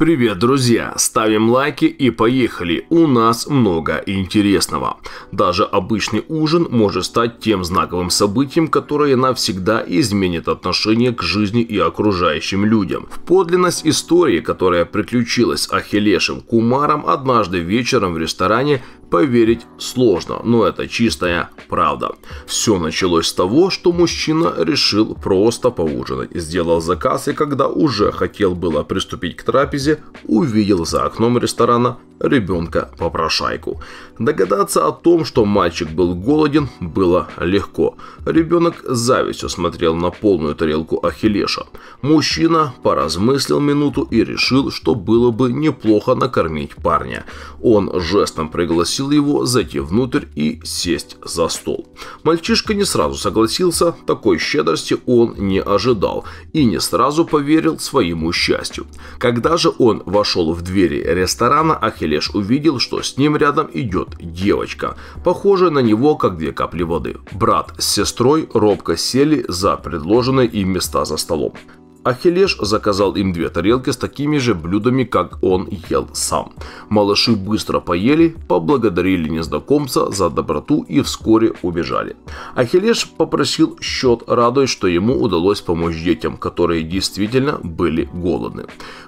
Привет, друзья! Ставим лайки и поехали! У нас много интересного. Даже обычный ужин может стать тем знаковым событием, которое навсегда изменит отношение к жизни и окружающим людям. В подлинность истории, которая приключилась Ахиллешем Кумаром однажды вечером в ресторане, поверить сложно, но это чистая правда. Все началось с того, что мужчина решил просто поужинать. Сделал заказ и когда уже хотел было приступить к трапезе, увидел за окном ресторана ребенка-попрошайку. Догадаться о том, что мальчик был голоден, было легко. Ребенок с завистью смотрел на полную тарелку Ахиллеша. Мужчина поразмыслил минуту и решил, что было бы неплохо накормить парня. Он жестом пригласил попросила его зайти внутрь и сесть за стол. Мальчишка не сразу согласился, такой щедрости он не ожидал и не сразу поверил своему счастью. Когда же он вошел в двери ресторана, Ахиллеш увидел, что с ним рядом идет девочка, похожая на него как две капли воды. Брат с сестрой робко сели за предложенные им места за столом. Ахилеш заказал им две тарелки с такими же блюдами, как он ел сам. Малыши быстро поели, поблагодарили незнакомца за доброту и вскоре убежали. Ахилеш попросил счет, радуясь, что ему удалось помочь детям, которые действительно были голодны.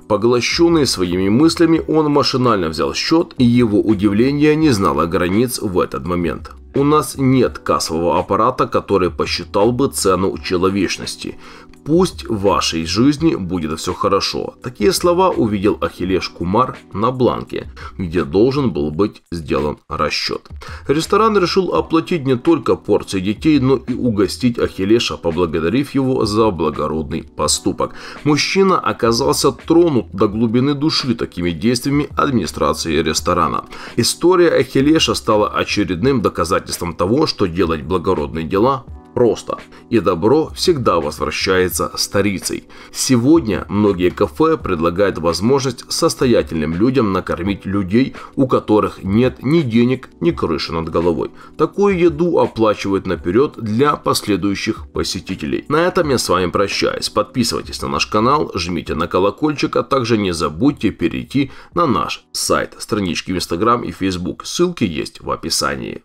Поглощенный своими мыслями, он машинально взял счет, и его удивление не знало границ в этот момент. У нас нет кассового аппарата, который посчитал бы цену человечности. «Пусть в вашей жизни будет все хорошо». Такие слова увидел Ахилеш Кумар на бланке, где должен был быть сделан расчет. Ресторан решил оплатить не только порции детей, но и угостить Ахилеша, поблагодарив его за благородный поступок. Мужчина оказался тронут до глубины души такими действиями администрации ресторана. История Ахилеша стала очередным доказательством того, что делать благородные дела просто, и добро всегда возвращается старицей. Сегодня многие кафе предлагают возможность состоятельным людям накормить людей, у которых нет ни денег, ни крыши над головой. Такую еду оплачивают наперед для последующих посетителей. На этом я с вами прощаюсь. Подписывайтесь на наш канал, жмите на колокольчик, а также не забудьте перейти на наш сайт, странички в Instagram и Facebook. Ссылки есть в описании.